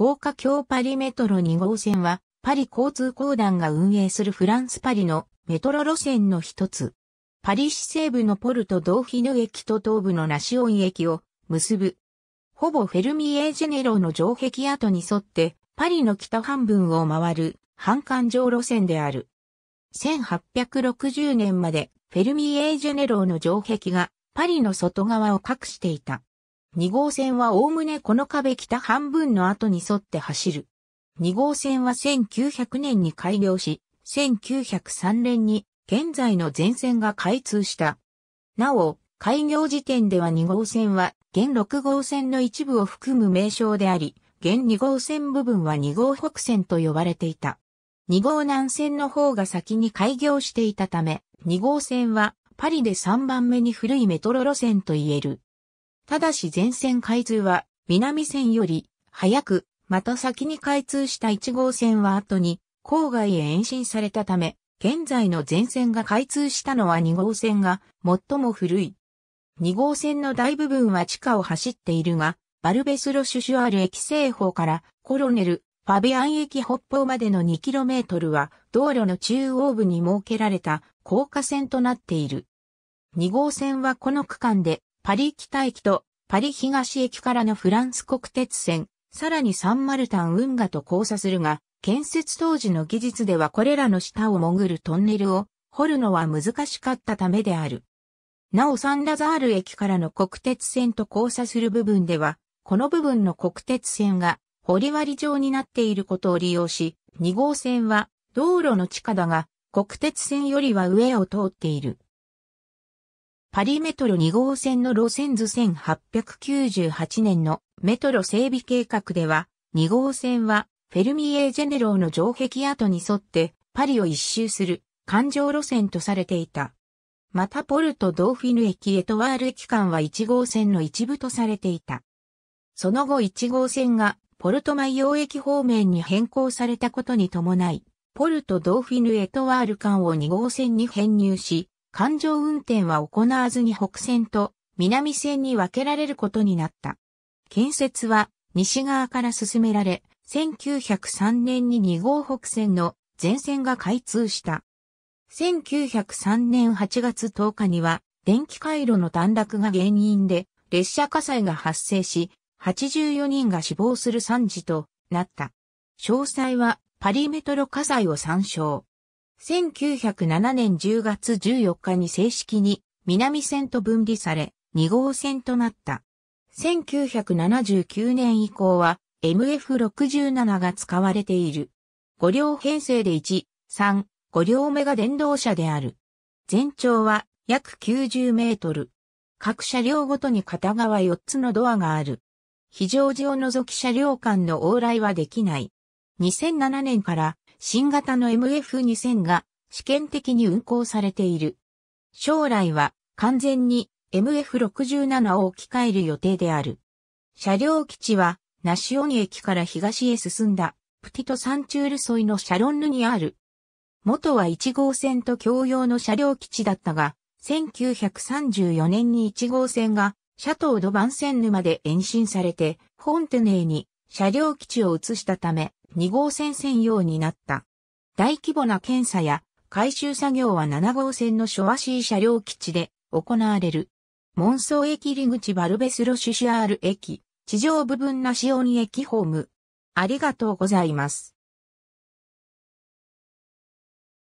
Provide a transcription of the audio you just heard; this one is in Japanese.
豪華京パリメトロ2号線は、パリ交通公団が運営するフランスパリのメトロ路線の一つ。パリ市西部のポルト・ドーフィヌ駅と東部のナシオン駅を結ぶ。ほぼフェルミエージェネロの城壁跡に沿って、パリの北半分を回る、半環状路線である。1860年まで、フェルミエージェネロの城壁が、パリの外側を隠していた。2号線はおおむねこの壁北半分の後に沿って走る。2号線は1900年に開業し、1903年に現在の全線が開通した。なお、開業時点では2号線は現6号線の一部を含む名称であり、現2号線部分は2号北線と呼ばれていた。2号南線の方が先に開業していたため、2号線はパリで3番目に古いメトロ路線と言える。ただし全線開通は南線より早く、また先に開通した1号線は後に郊外へ延伸されたため、現在の全線が開通したのは2号線が最も古い。2号線の大部分は地下を走っているが、バルベスロシュシュアル駅西方からコロネル、ファビアン駅北方までの 2km は道路の中央部に設けられた高架線となっている。2号線はこの区間でパリ北駅とパリ東駅からのフランス国鉄線、さらにサンマルタン運河と交差するが、建設当時の技術ではこれらの下を潜るトンネルを掘るのは難しかったためである。なおサンラザール駅からの国鉄線と交差する部分では、この部分の国鉄線が掘り割り状になっていることを利用し、2号線は道路の地下だが、国鉄線よりは上を通っている。パリメトロ2号線の路線図1898年のメトロ整備計画では、2号線はフェルミエージェネローの城壁跡に沿ってパリを一周する環状路線とされていた。またポルト・ドーフィヌ駅エトワール駅間は1号線の一部とされていた。その後1号線がポルトマイオ駅方面に変更されたことに伴い、ポルト・ドーフィヌ・エトワール間を2号線に編入し、環状運転は行わずに北線と南線に分けられることになった。建設は西側から進められ、1903年に2号北線の全線が開通した。1903年8月10日には、電気回路の短絡が原因で、列車火災が発生し、84人が死亡する惨事となった。詳細は、パリメトロ火災を参照。1907年10月14日に正式に南線と分離され、2号線となった。1979年以降は MF67 が使われている。5両編成で1、3、5両目が電動車である。全長は約90メートル。各車両ごとに片側4つのドアがある。非常時を除き車両間の往来はできない。2007年から新型の MF2000 が試験的に運行されている。将来は完全に MF67 を置き換える予定である。車両基地はナシオニ駅から東へ進んだプティトサンチュール沿いのシャロンヌにある。元は1号線と共用の車両基地だったが、1934年に1号線がシャトードバンセンヌまで延伸されて、フォンテネーに車両基地を移したため、2号線専用になった。大規模な検査や回収作業は7号線のアシー車両基地で行われる。門ン駅入口バルベスロシュシュアール駅、地上部分なし鬼駅ホーム。ありがとうございます。